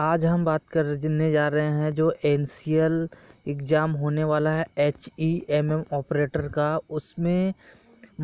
आज हम बात करने जा रहे हैं जो एन एग्ज़ाम होने वाला है H E M M operator का उसमें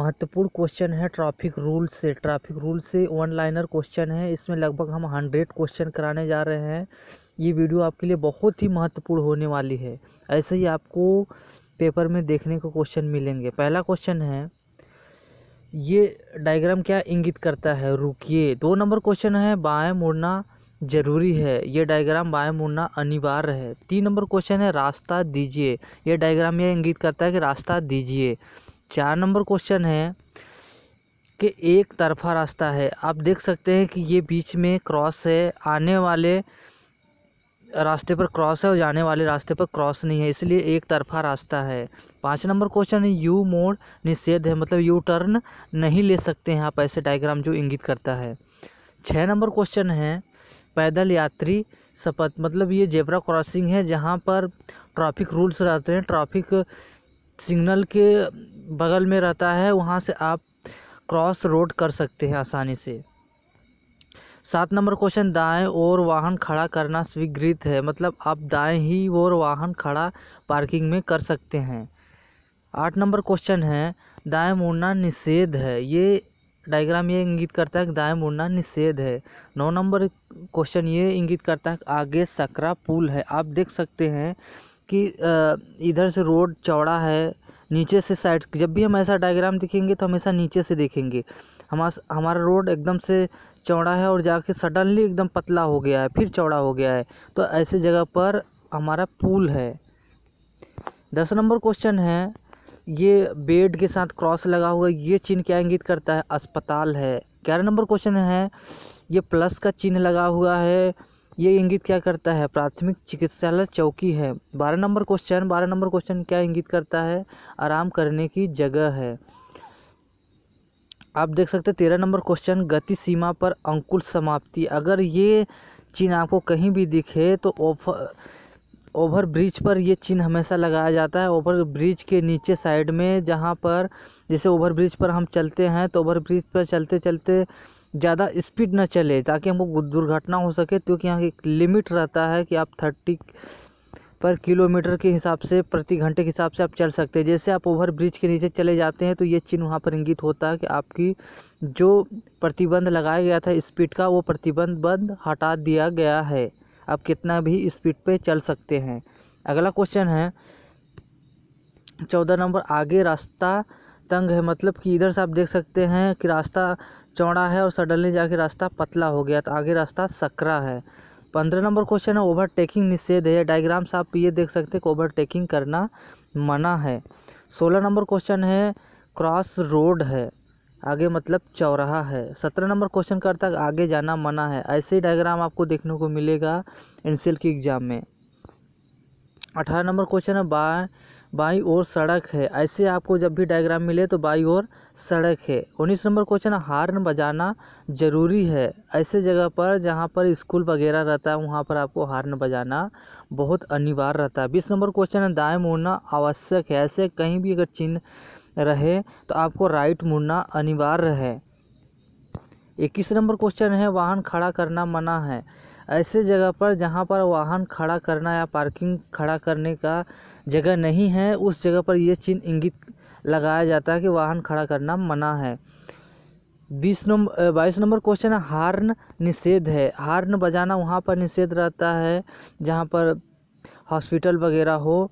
महत्वपूर्ण क्वेश्चन है ट्रैफिक रूल से ट्रैफिक रूल से वन लाइनर क्वेश्चन है इसमें लगभग हम हंड्रेड क्वेश्चन कराने जा रहे हैं ये वीडियो आपके लिए बहुत ही महत्वपूर्ण होने वाली है ऐसे ही आपको पेपर में देखने को क्वेश्चन मिलेंगे पहला क्वेश्चन है ये डायग्राम क्या इंगित करता है रुकिए दो नंबर क्वेश्चन है बाएं मुड़ना जरूरी है ये डायग्राम बाएं मुड़ना अनिवार्य है तीन नंबर क्वेश्चन है रास्ता दीजिए यह डायग्राम यह इंगित करता है कि रास्ता दीजिए चार नंबर क्वेश्चन है कि एक तरफा रास्ता है आप देख सकते हैं कि ये बीच में क्रॉस है आने वाले रास्ते पर क्रॉस है और जाने वाले रास्ते पर क्रॉस नहीं है इसलिए एक तरफा रास्ता है पाँच नंबर क्वेश्चन है यू मोड निषेध है मतलब यू टर्न नहीं ले सकते हैं आप ऐसे डायग्राम जो इंगित करता है छः नंबर क्वेश्चन है पैदल यात्री शपथ मतलब ये जेबरा क्रॉसिंग है जहाँ पर ट्रैफिक रूल्स रहते हैं ट्रैफिक सिग्नल के बगल में रहता है वहाँ से आप क्रॉस रोड कर सकते हैं आसानी से सात नंबर क्वेश्चन दाएं और वाहन खड़ा करना स्वीकृत है मतलब आप दाएं ही और वाहन खड़ा पार्किंग में कर सकते हैं आठ नंबर क्वेश्चन है दाएं मुड़ना निषेध है ये डायग्राम ये इंगित करता है कि दाएं मुड़ना निषेध है नौ नंबर क्वेश्चन ये इंगित करता है कि आगे सकरा पुल है आप देख सकते हैं कि इधर से रोड चौड़ा है नीचे से साइड जब भी हम ऐसा डायग्राम दिखेंगे तो हमेशा नीचे से देखेंगे हमारा हमारा रोड एकदम से चौड़ा है और जाके सडनली एकदम पतला हो गया है फिर चौड़ा हो गया है तो ऐसे जगह पर हमारा पुल है दस नंबर क्वेश्चन है ये बेड के साथ क्रॉस लगा हुआ ये चिन्ह क्या इंगित करता है अस्पताल है ग्यारह नंबर क्वेश्चन है ये प्लस का चिन्ह लगा हुआ है ये इंगित क्या करता है प्राथमिक चिकित्सालय चौकी है बारह नंबर क्वेश्चन बारह नंबर क्वेश्चन क्या इंगित करता है आराम करने की जगह है आप देख सकते हैं तेरह नंबर क्वेश्चन गति सीमा पर अंकुल समाप्ति अगर ये चिन्ह आपको कहीं भी दिखे तो ऑफर ओवर ब्रिज पर ये चिन्ह हमेशा लगाया जाता है ओवर ब्रिज के नीचे साइड में जहाँ पर जैसे ओवर ब्रिज पर हम चलते हैं तो ओवर ब्रिज पर चलते चलते ज़्यादा स्पीड ना चले ताकि हमको दुर्घटना हो सके क्योंकि यहाँ एक लिमिट रहता है कि आप थर्टी पर किलोमीटर के हिसाब से प्रति घंटे के हिसाब से आप चल सकते हैं जैसे आप ओवर ब्रिज के नीचे चले जाते हैं तो ये चिन्ह वहाँ पर इंगित होता है कि आपकी जो प्रतिबंध लगाया गया था स्पीड का वो प्रतिबंध बंद हटा दिया गया है आप कितना भी स्पीड पे चल सकते हैं अगला क्वेश्चन है चौदह नंबर आगे रास्ता तंग है मतलब कि इधर से आप देख सकते हैं कि रास्ता चौड़ा है और सडनली जाके रास्ता पतला हो गया तो आगे रास्ता सकरा है पंद्रह नंबर क्वेश्चन है ओवरटेकिंग निषेध है डायग्राम से आप ये देख सकते हैं कि ओवरटेकिंग करना मना है सोलह नंबर क्वेश्चन है क्रॉस रोड है आगे मतलब चौराहा है सत्रह नंबर क्वेश्चन करता तक आगे जाना मना है ऐसे डायग्राम आपको देखने को मिलेगा एन सी एल की एग्जाम में अठारह नंबर क्वेश्चन है बाय बाई और सड़क है ऐसे आपको जब भी डायग्राम मिले तो बाई और सड़क है उन्नीस नंबर क्वेश्चन हार्न बजाना ज़रूरी है ऐसे जगह पर जहाँ पर स्कूल वगैरह रहता है वहाँ पर आपको हार्न बजाना बहुत अनिवार्य रहता है बीस नंबर क्वेश्चन है दाएँ मोड़ना आवश्यक है ऐसे कहीं भी अगर चिन्ह रहे तो आपको राइट मुड़ना अनिवार्य है इक्कीस नंबर क्वेश्चन है वाहन खड़ा करना मना है ऐसे जगह पर जहाँ पर वाहन खड़ा करना या पार्किंग खड़ा करने का जगह नहीं है उस जगह पर यह चिन्ह इंगित लगाया जाता है कि वाहन खड़ा करना मना है बीस नंबर बाईस नंबर क्वेश्चन है हार्न निषेध है हार्न बजाना वहाँ पर निषेध रहता है जहाँ पर हॉस्पिटल वगैरह हो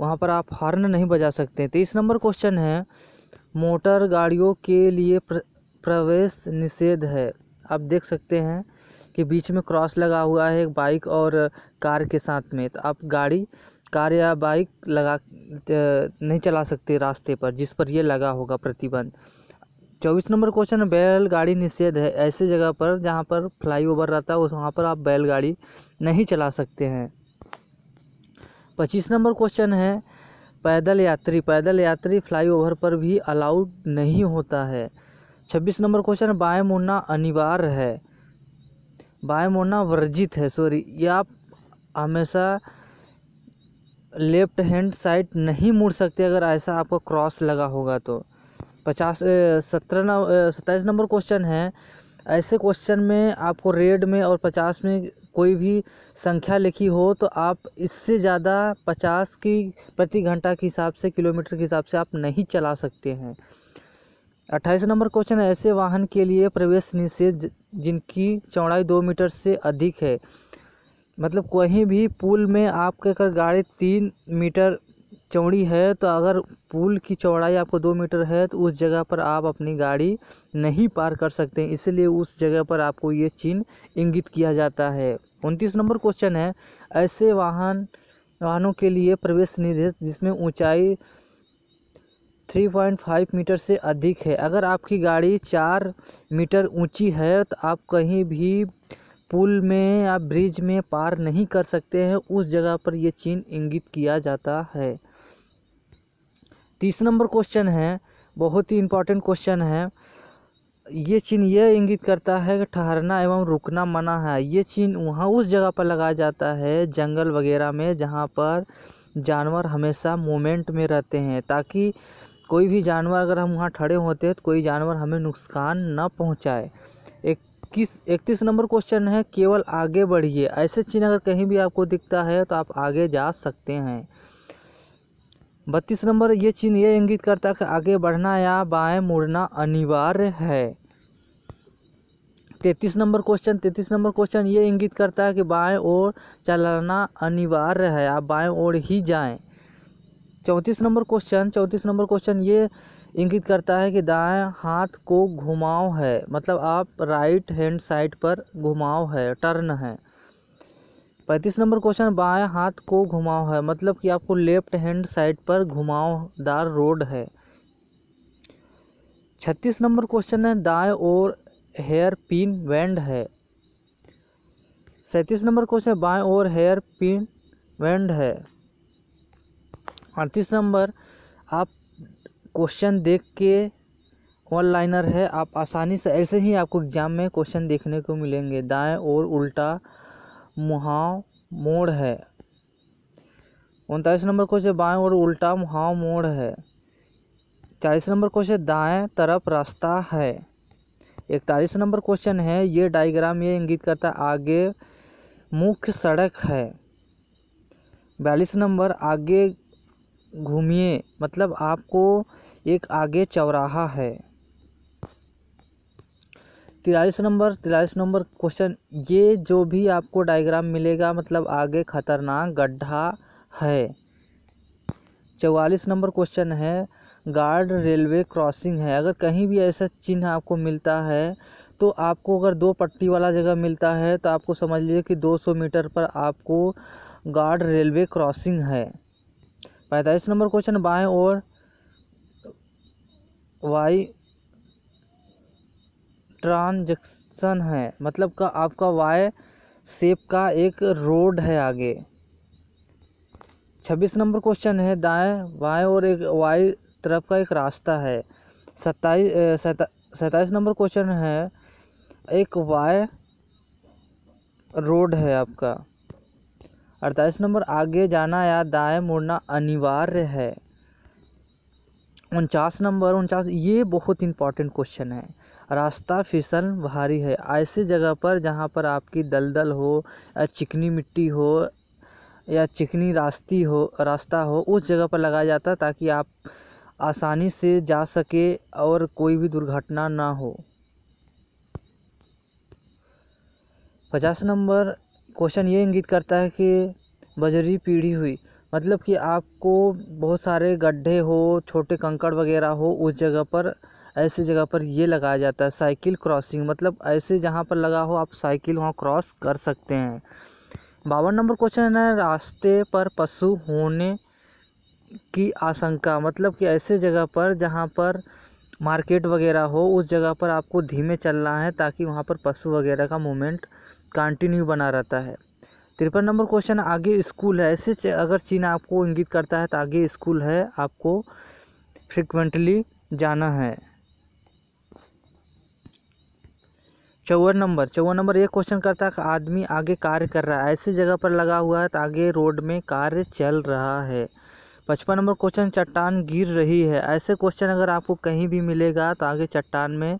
वहाँ पर आप हॉर्न नहीं बजा सकते तेईस नंबर क्वेश्चन है मोटर गाड़ियों के लिए प्र, प्रवेश निषेध है आप देख सकते हैं कि बीच में क्रॉस लगा हुआ है बाइक और कार के साथ में तो आप गाड़ी कार या बाइक लगा नहीं चला सकते रास्ते पर जिस पर यह लगा होगा प्रतिबंध चौबीस नंबर क्वेश्चन बैलगाड़ी निषेध है ऐसे जगह पर जहाँ पर फ्लाई ओवर रहता है उस वहाँ पर आप बैलगाड़ी नहीं चला सकते हैं पच्चीस नंबर क्वेश्चन है पैदल यात्री पैदल यात्री फ्लाईओवर पर भी अलाउड नहीं होता है छब्बीस नंबर क्वेश्चन बाएं मुड़ना अनिवार्य है बाएं मुड़ना वर्जित है सॉरी यह आप हमेशा लेफ्ट हैंड साइड नहीं मुड़ सकते अगर ऐसा आपको क्रॉस लगा होगा तो पचास सत्रह नव सत्ताईस नंबर क्वेश्चन है ऐसे क्वेश्चन में आपको रेड में और पचास में कोई भी संख्या लिखी हो तो आप इससे ज़्यादा पचास की प्रति घंटा के हिसाब से किलोमीटर के हिसाब से आप नहीं चला सकते हैं अट्ठाईस नंबर क्वेश्चन ऐसे वाहन के लिए प्रवेश निषेध जिनकी चौड़ाई दो मीटर से अधिक है मतलब कहीं भी पुल में आपके अगर गाड़ी तीन मीटर चौड़ी है तो अगर पुल की चौड़ाई आपको दो मीटर है तो उस जगह पर आप अपनी गाड़ी नहीं पार कर सकते इसलिए उस जगह पर आपको ये चिन्ह इंगित किया जाता है उनतीस नंबर क्वेश्चन है ऐसे वाहन वाहनों के लिए प्रवेश निर्देश जिसमें ऊंचाई 3.5 मीटर से अधिक है अगर आपकी गाड़ी चार मीटर ऊंची है तो आप कहीं भी पुल में या ब्रिज में पार नहीं कर सकते हैं उस जगह पर यह चिन्ह इंगित किया जाता है तीस नंबर क्वेश्चन है बहुत ही इंपॉर्टेंट क्वेश्चन है ये चिन्ह यह इंगित करता है कि ठहरना एवं रुकना मना है ये चिन्ह वहाँ उस जगह पर लगाया जाता है जंगल वगैरह में जहाँ पर जानवर हमेशा मोमेंट में रहते हैं ताकि कोई भी जानवर अगर हम वहाँ ठड़े होते हैं तो कोई जानवर हमें नुकसान न पहुँचाए इक्कीस इकतीस नंबर क्वेश्चन है केवल आगे बढ़िए ऐसे चिन्ह अगर कहीं भी आपको दिखता है तो आप आगे जा सकते हैं बत्तीस नंबर ये चिन्ह ये इंगित करता है कि आगे बढ़ना या बाएं मुड़ना अनिवार्य है तैतीस नंबर क्वेश्चन तैतीस नंबर क्वेश्चन ये इंगित करता है कि बाएं ओर चलना अनिवार्य है आप बाएं ओर ही जाएं चौंतीस नंबर क्वेश्चन चौंतीस नंबर क्वेश्चन ये इंगित करता है कि दाएं हाथ को घुमाव है मतलब आप राइट हैंड साइड पर घुमाव है टर्न है पैंतीस नंबर क्वेश्चन बाएं हाथ को घुमाओ है मतलब कि आपको लेफ्ट हैंड साइड पर घुमावदार रोड है छत्तीस नंबर क्वेश्चन है दाएं और हेयर पिन वेंड है सैंतीस नंबर क्वेश्चन बाएं और हेयर पिन बैंड है अड़तीस नंबर आप क्वेश्चन देख के वन लाइनर है आप आसानी से ऐसे ही आपको एग्जाम में क्वेश्चन देखने को मिलेंगे दाएं और उल्टा मुहाव मोड़ है उनतालीस नंबर क्वेश्चन बाएं और उल्टा मुहाव मोड़ है चालीस नंबर क्वेश्चन दाएं तरफ रास्ता है इकतालीस नंबर क्वेश्चन है ये डायग्राम ये इंगित करता है आगे मुख्य सड़क है बयालीस नंबर आगे घूमिए मतलब आपको एक आगे चौराहा है तिरालीस नंबर तिरालीस नंबर क्वेश्चन ये जो भी आपको डायग्राम मिलेगा मतलब आगे खतरनाक गड्ढा है चौवालीस नंबर क्वेश्चन है गार्ड रेलवे क्रॉसिंग है अगर कहीं भी ऐसा चिन्ह आपको मिलता है तो आपको अगर दो पट्टी वाला जगह मिलता है तो आपको समझ लीजिए कि 200 मीटर पर आपको गार्ड रेलवे क्रॉसिंग है पैंतालीस नंबर क्वेश्चन बाएं और वाई ट्रांजक्शन है मतलब का आपका वाई सेप का एक रोड है आगे छब्बीस नंबर क्वेश्चन है दाएं वाई और एक वाई तरफ का एक रास्ता है सत्ताईस सत्ताईस नंबर क्वेश्चन है एक वाई रोड है आपका अड़तालीस नंबर आगे जाना या दाएं मुड़ना अनिवार्य है उनचास नंबर उनचास ये बहुत इंपॉर्टेंट क्वेश्चन है रास्ता फिसल भारी है ऐसे जगह पर जहाँ पर आपकी दलदल हो या चिकनी मिट्टी हो या चिकनी रास्ती हो रास्ता हो उस जगह पर लगाया जाता है ताकि आप आसानी से जा सके और कोई भी दुर्घटना ना हो पचास नंबर क्वेश्चन ये इंगित करता है कि बजरी पीढ़ी हुई मतलब कि आपको बहुत सारे गड्ढे हो छोटे कंकड़ वगैरह हो उस जगह पर ऐसे जगह पर ये लगाया जाता है साइकिल क्रॉसिंग मतलब ऐसे जहाँ पर लगा हो आप साइकिल वहाँ क्रॉस कर सकते हैं बावन नंबर क्वेश्चन है रास्ते पर पशु होने की आशंका मतलब कि ऐसे जगह पर जहाँ पर मार्केट वगैरह हो उस जगह पर आपको धीमे चलना है ताकि वहाँ पर पशु वगैरह का मूवमेंट कंटिन्यू बना रहता है तिरपन नंबर क्वेश्चन आगे स्कूल है ऐसे अगर चीन आपको इंगित करता है तो आगे स्कूल है आपको फ्रिक्वेंटली जाना है चौवन नंबर चौवन नंबर ये क्वेश्चन करता है कि आदमी आगे कार्य कर रहा है ऐसे जगह पर लगा हुआ है तो आगे रोड में कार्य चल रहा है पचपन नंबर क्वेश्चन चट्टान गिर रही है ऐसे क्वेश्चन अगर आपको कहीं भी मिलेगा तो आगे चट्टान में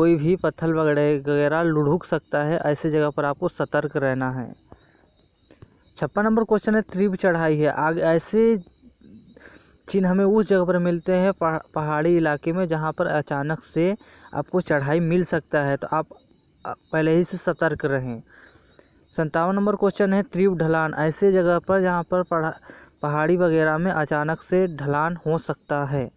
कोई भी पत्थर वगैरह वगैरह लुढ़क सकता है ऐसे जगह पर आपको सतर्क रहना है छप्पन नंबर क्वेश्चन है त्रिव चढ़ाई है आग ऐसे चिन्ह हमें उस जगह पर मिलते हैं पहाड़ी इलाके में जहाँ पर अचानक से आपको चढ़ाई मिल सकता है तो आप पहले ही से सतर्क रहें संतावन नंबर क्वेश्चन है त्रिव ढलान ऐसे जगह पर जहाँ पर पहाड़ी वगैरह में अचानक से ढलान हो सकता है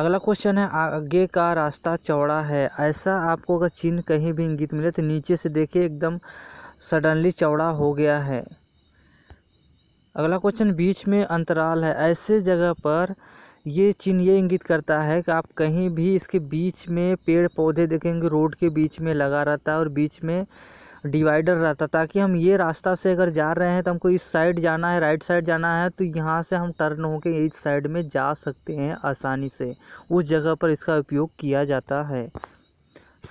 अगला क्वेश्चन है आगे का रास्ता चौड़ा है ऐसा आपको अगर चिन्ह कहीं भी इंगित मिले तो नीचे से देखिए एकदम सडनली चौड़ा हो गया है अगला क्वेश्चन बीच में अंतराल है ऐसे जगह पर ये चिन्ह ये इंगित करता है कि आप कहीं भी इसके बीच में पेड़ पौधे देखेंगे रोड के बीच में लगा रहता है और बीच में डिवाइडर रहता ताकि हम ये रास्ता से अगर जा रहे हैं तो हमको इस साइड जाना है राइट साइड जाना है तो यहाँ से हम टर्न होकर इस साइड में जा सकते हैं आसानी से उस जगह पर इसका उपयोग किया जाता है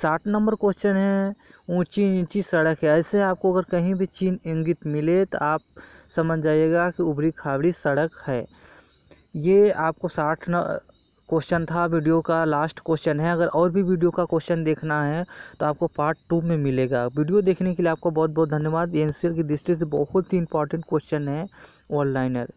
साठ नंबर क्वेश्चन है ऊंची नीची सड़क है ऐसे आपको अगर कहीं भी चीन इंगित मिले तो आप समझ जाइएगा कि उभरी खाबड़ी सड़क है ये आपको साठ न क्वेश्चन था वीडियो का लास्ट क्वेश्चन है अगर और भी वीडियो का क्वेश्चन देखना है तो आपको पार्ट टू में मिलेगा वीडियो देखने के लिए आपको बहुत बहुत धन्यवाद एन की दृष्टि से बहुत ही इंपॉर्टेंट क्वेश्चन है ऑनलाइनर